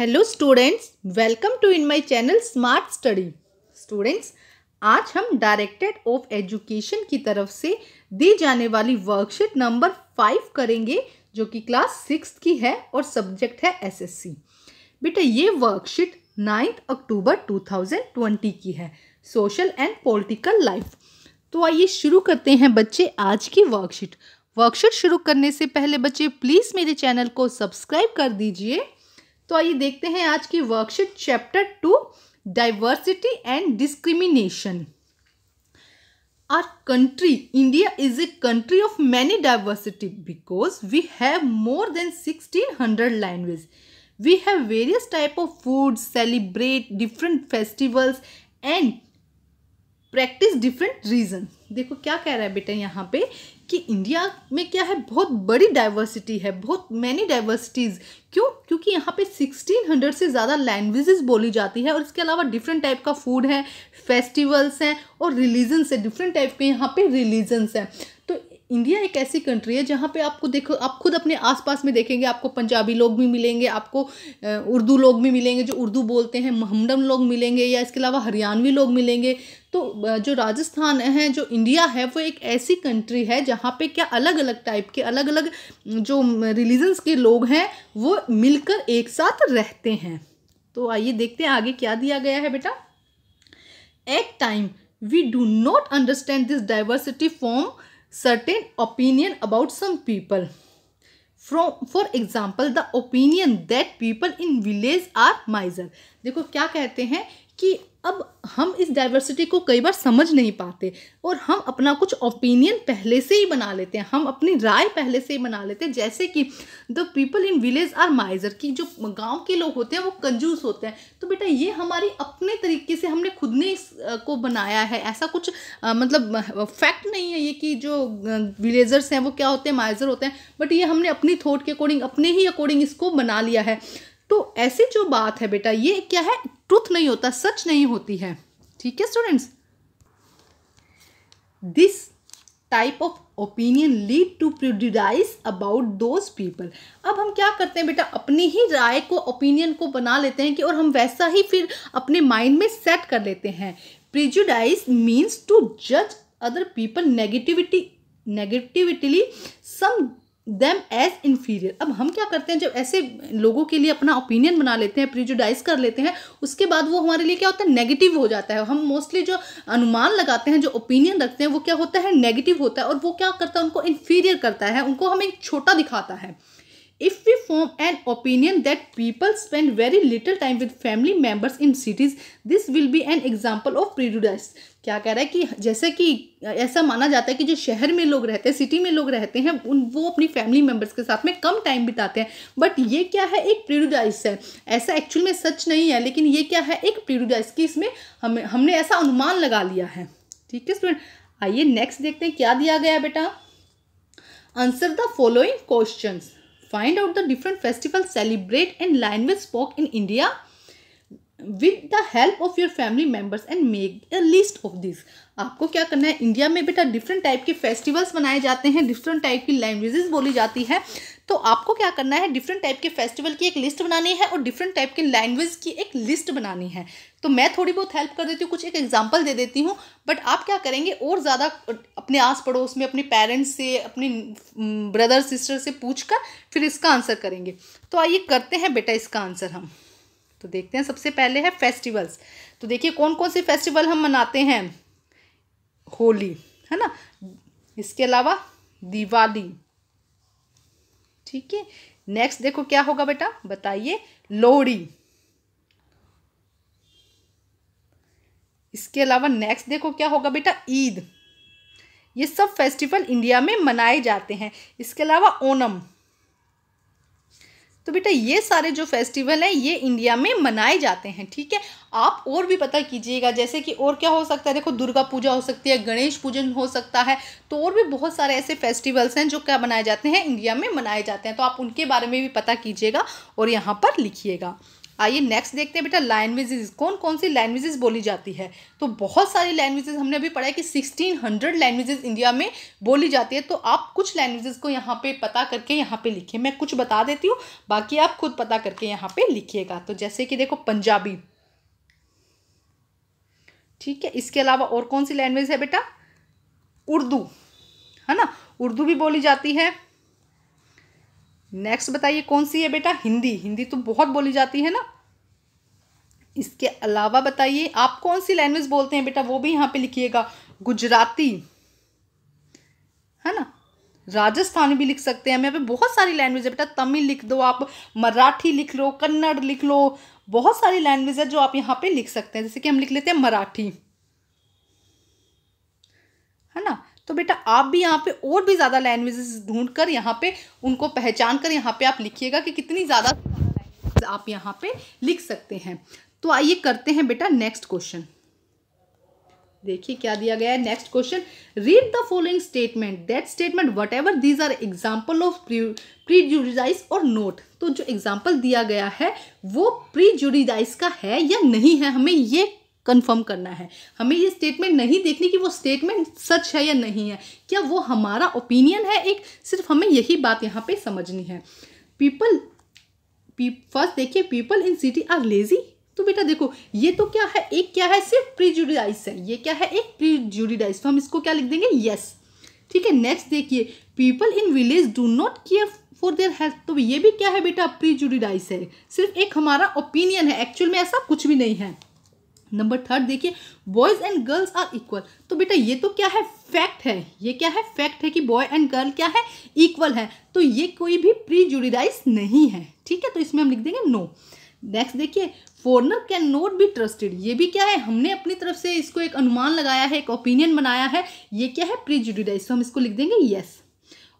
hello students welcome to in my channel smart study students आज हम directed of education की तरफ से दी जाने वाली वर्कशीट नंबर फाइव करेंगे जो कि क्लास सिक्स की है और सब्जेक्ट है एसएससी बेटा ये वर्कशीट नाइन्थ अक्टूबर 2020 की है सोशल एंड पॉलिटिकल लाइफ तो आइए शुरू करते हैं बच्चे आज की वर्कशीट वर्कशीट शुरू करने से पहले बच्चे प्लीज़ मेरे चैनल को सब्सक्राइब कर दीजिए तो आइए देखते हैं आज की worksheet chapter two diversity and discrimination our country India is a country of many diversity because we have more than sixteen hundred language we have various type of food celebrate different festivals and practise different region देखो क्या कह रहा है बेटा यहाँ पे कि India में क्या है बहुत बड़ी डाइवर्सिटी है बहुत मैनी डाइवर्सिटीज़ क्यों क्योंकि यहाँ पे 1600 से ज़्यादा लैंग्वेजेस बोली जाती है और इसके अलावा डिफरेंट टाइप का फूड है फेस्टिवल्स हैं और रिलीजन्स है डिफरेंट टाइप के यहाँ पे रिलीजन्स हैं इंडिया एक ऐसी कंट्री है जहाँ पे आपको देखो आप खुद अपने आसपास में देखेंगे आपको पंजाबी लोग भी मिलेंगे आपको उर्दू लोग भी मिलेंगे जो उर्दू बोलते हैं महमडम लोग मिलेंगे या इसके अलावा हरियाणवी लोग मिलेंगे तो जो राजस्थान है जो इंडिया है वो एक ऐसी कंट्री है जहाँ पे क्या अलग अलग टाइप के अलग अलग जो रिलीजन्स के लोग हैं वो मिलकर एक साथ रहते हैं तो आइए देखते हैं आगे क्या दिया गया है बेटा at time we do not understand this diversity form certain opinion about some people from for example the opinion that people in village are miser देखो क्या कहते हैं कि अब हम इस डाइवर्सिटी को कई बार समझ नहीं पाते और हम अपना कुछ ओपिनियन पहले से ही बना लेते हैं हम अपनी राय पहले से ही बना लेते हैं जैसे कि the people in village are miser कि जो गांव के लोग होते हैं वो कंजूस होते हैं तो बेटा ये हमारी अपने तरीके से हमने खुद ने इस को बनाया है ऐसा कुछ आ, मतलब फैक्ट नहीं है ये कि जो विलेजर्स हैं वो क्या होते हैं माइजर होते हैं बट ये हमने अपनी थॉट के अकॉर्डिंग अपने ही अकॉर्डिंग इसको बना लिया है तो ऐसी जो बात है बेटा ये क्या है ट्रुथ नहीं होता सच नहीं होती है ठीक है students this type of opinion lead to prejudice about those people अब हम क्या करते हैं बेटा अपनी ही राय को ओपिनियन को बना लेते हैं कि और हम वैसा ही फिर अपने माइंड में सेट कर लेते हैं प्रिजुडाइज मीन्स टू जज other people negativity negatively some them as inferior अब हम क्या करते हैं जब ऐसे लोगों के लिए अपना ओपिनियन बना लेते हैं प्रिजुडाइज कर लेते हैं उसके बाद वो हमारे लिए क्या होता है नेगेटिव हो जाता है हम मोस्टली जो अनुमान लगाते हैं जो ओपिनियन रखते हैं वो क्या होता है नेगेटिव होता है और वो क्या करता है उनको इन्फीरियर करता है उनको हमें छोटा दिखाता है if we form an opinion that people spend very little time with family members in cities this will be an example of prejudice क्या कह रहा है कि जैसे कि ऐसा माना जाता है कि जो शहर में लोग रहते हैं सिटी में लोग रहते हैं उन वो अपनी फैमिली मेम्बर्स के साथ में कम टाइम बिताते हैं बट ये क्या है एक प्रीरुडाइस है ऐसा एक्चुअल में सच नहीं है लेकिन ये क्या है एक प्रीरुडाइस कि इसमें हमें हमने ऐसा अनुमान लगा लिया है ठीक है स्टूडेंट आइए नेक्स्ट देखते हैं क्या दिया गया बेटा answer the following question find out the different festivals celebrate line with spoke in India with the help of your family members and make a list of this आपको क्या करना है इंडिया में बेटा डिफरेंट टाइप के festivals मनाए जाते हैं डिफरेंट टाइप की लैंग्वेजेस बोली जाती है तो आपको क्या करना है डिफरेंट टाइप के फेस्टिवल की एक लिस्ट बनानी है और डिफरेंट टाइप के लैंग्वेज की एक लिस्ट बनानी है तो मैं थोड़ी बहुत हेल्प कर देती हूँ कुछ एक एग्जाम्पल दे देती हूँ बट आप क्या करेंगे और ज़्यादा अपने आस पड़ोस में अपने पेरेंट्स से अपने ब्रदर सिस्टर से पूछ कर फिर इसका आंसर करेंगे तो आइए करते हैं बेटा इसका आंसर हम तो देखते हैं सबसे पहले है फेस्टिवल्स तो देखिए कौन कौन से फेस्टिवल हम मनाते हैं होली है ना इसके अलावा दिवाली ठीक है नेक्स्ट देखो क्या होगा बेटा बताइए लोहड़ी इसके अलावा नेक्स्ट देखो क्या होगा बेटा ईद ये सब फेस्टिवल इंडिया में मनाए जाते हैं इसके अलावा ओनम तो बेटा ये सारे जो फेस्टिवल हैं ये इंडिया में मनाए जाते हैं ठीक है आप और भी पता कीजिएगा जैसे कि और क्या हो सकता है देखो दुर्गा पूजा हो सकती है गणेश पूजन हो सकता है तो और भी बहुत सारे ऐसे फेस्टिवल्स हैं जो क्या मनाए जाते हैं इंडिया में मनाए जाते हैं तो आप उनके बारे में भी पता कीजिएगा और यहाँ पर लिखिएगा आइए नेक्स्ट देखते हैं बेटा लैंग्वेजेस कौन कौन सी लैंग्वेजेस बोली जाती है तो बहुत सारी लैंग्वेजेस हमने अभी पढ़ा है कि सिक्सटीन हंड्रेड लैंग्वेजेस इंडिया में बोली जाती है तो आप कुछ लैंग्वेजेस को यहाँ पे पता करके यहाँ पे लिखिए मैं कुछ बता देती हूँ बाकी आप खुद पता करके यहाँ पे लिखिएगा तो जैसे कि देखो पंजाबी ठीक है इसके अलावा और कौन सी लैंग्वेज है बेटा उर्दू है ना उर्दू भी बोली जाती है नेक्स्ट बताइए कौन सी है बेटा हिंदी हिंदी तो बहुत बोली जाती है ना इसके अलावा बताइए आप कौन सी लैंग्वेज बोलते हैं बेटा वो भी यहाँ पे लिखिएगा गुजराती है ना राजस्थानी भी लिख सकते हैं हम यहाँ पे बहुत सारी लैंग्वेज है बेटा तमिल लिख दो आप मराठी लिख लो कन्नड़ लिख लो बहुत सारी लैंग्वेज है जो आप यहाँ पे लिख सकते हैं जैसे कि हम लिख लेते हैं मराठी है ना तो बेटा आप भी यहाँ पे और भी ज़्यादा लैंग्वेजेस ढूंढ कर यहाँ पे उनको पहचान कर यहाँ पे आप लिखिएगा कि कितनी ज़्यादा आप यहाँ पे लिख सकते हैं तो आइए करते हैं बेटा नेक्स्ट क्वेश्चन देखिए क्या दिया गया है next question read the following statement that statement whatever these are example of prejudice और नोट तो जो एग्जाम्पल दिया गया है वो प्री जुडिजाइज का है या नहीं है हमें ये कंफर्म करना है हमें ये स्टेटमेंट नहीं देखनी कि वो स्टेटमेंट सच है या नहीं है क्या वो हमारा ओपिनियन है एक सिर्फ हमें यही बात यहाँ पे समझनी है पीपल फर्स्ट देखिए people in city are lazy तो बेटा देखो ये तो क्या है एक क्या है सिर्फ प्रीजुडिडाइज है ये क्या है एक प्रीजुडिडाइज तो हम इसको क्या लिख देंगे यस ठीक है नेक्स्ट देखिए people in village do not care for their health तो ये भी क्या है बेटा प्रीजुडिडाइज है सिर्फ एक हमारा ओपिनियन है एक्चुअल में ऐसा कुछ भी नहीं है नंबर थर्ड देखिए boys and girls are equal तो बेटा ये तो क्या है फैक्ट है ये क्या है फैक्ट है कि बॉय एंड गर्ल क्या है इक्वल है तो ये कोई भी प्री जुडिडाइज नहीं है ठीक है तो इसमें हम लिख देंगे नो नेक्स्ट देखिए foreigner can not be trusted ये भी क्या है हमने अपनी तरफ से इसको एक अनुमान लगाया है एक ओपिनियन बनाया है ये क्या है प्री जुडिडाइज तो हम इसको लिख देंगे yes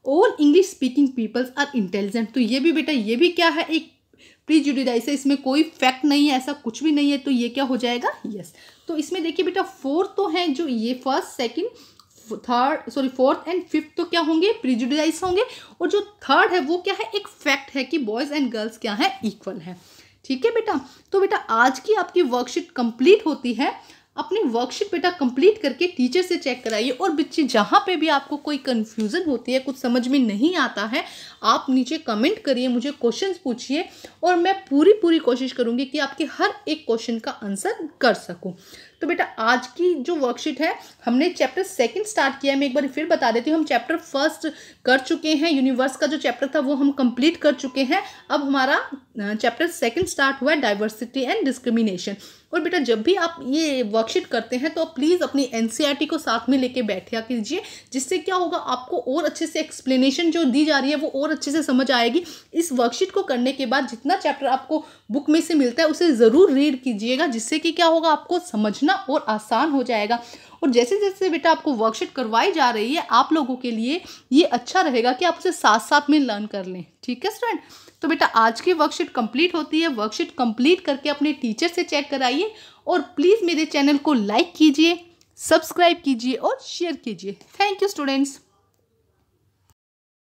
all English speaking peoples are intelligent तो ये भी बेटा ये भी क्या है एक प्रीजुडिडाइस है इसमें कोई फैक्ट नहीं है ऐसा कुछ भी नहीं है तो ये क्या हो जाएगा यस तो इसमें देखिए बेटा फोर्थ तो है जो ये first second third sorry fourth and fifth तो क्या होंगे प्रिजुडिजाइज होंगे और जो थर्ड है वो क्या है एक फैक्ट है कि बॉयज़ एंड गर्ल्स क्या है इक्वल है ठीक है बेटा तो बेटा आज की आपकी वर्कशीट कंप्लीट होती है अपनी वर्कशीट बेटा कंप्लीट करके टीचर से चेक कराइए और बच्चे जहाँ पे भी आपको कोई कन्फ्यूज़न होती है कुछ समझ में नहीं आता है आप नीचे कमेंट करिए मुझे क्वेश्चंस पूछिए और मैं पूरी पूरी कोशिश करूँगी कि आपके हर एक क्वेश्चन का आंसर कर सकूँ तो बेटा आज की जो वर्कशीट है हमने चैप्टर सेकंड स्टार्ट किया है मैं एक बार फिर बता देती हूँ हम चैप्टर फर्स्ट कर चुके हैं यूनिवर्स का जो चैप्टर था वो हम कंप्लीट कर चुके हैं अब हमारा चैप्टर सेकंड स्टार्ट हुआ है डाइवर्सिटी एंड डिस्क्रिमिनेशन और बेटा जब भी आप ये वर्कशीट करते हैं तो प्लीज़ अपनी एन e को साथ में लेके बैठा कीजिए जिससे क्या होगा आपको और अच्छे से एक्सप्लेनेशन जो दी जा रही है वो और अच्छे से समझ आएगी इस वर्कशीट को करने के बाद जितना चैप्टर आपको बुक में से मिलता है उसे ज़रूर रीड कीजिएगा जिससे कि क्या होगा आपको समझना और आसान हो जाएगा और जैसे जैसे बेटा आपको वर्कशीट करवाई जा रही है आप लोगों के लिए ये अच्छा रहेगा कि आप उसे साथ साथ में लर्न कर लें ठीक है स्टूडेंट तो बेटा आज की वर्कशीट कंप्लीट होती है वर्कशीट कंप्लीट करके अपने टीचर से चेक कराइए और प्लीज़ मेरे चैनल को लाइक कीजिए सब्सक्राइब कीजिए और शेयर कीजिए थैंक यू स्टूडेंट्स